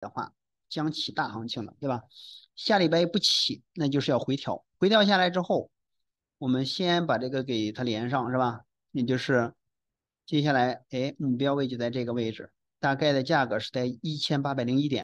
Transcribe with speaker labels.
Speaker 1: 的话将起大行情了，对吧？下礼拜不起，那就是要回调。回调下来之后，我们先把这个给它连上，是吧？也就是接下来，哎，目标位就在这个位置，大概的价格是在一千八百零一点。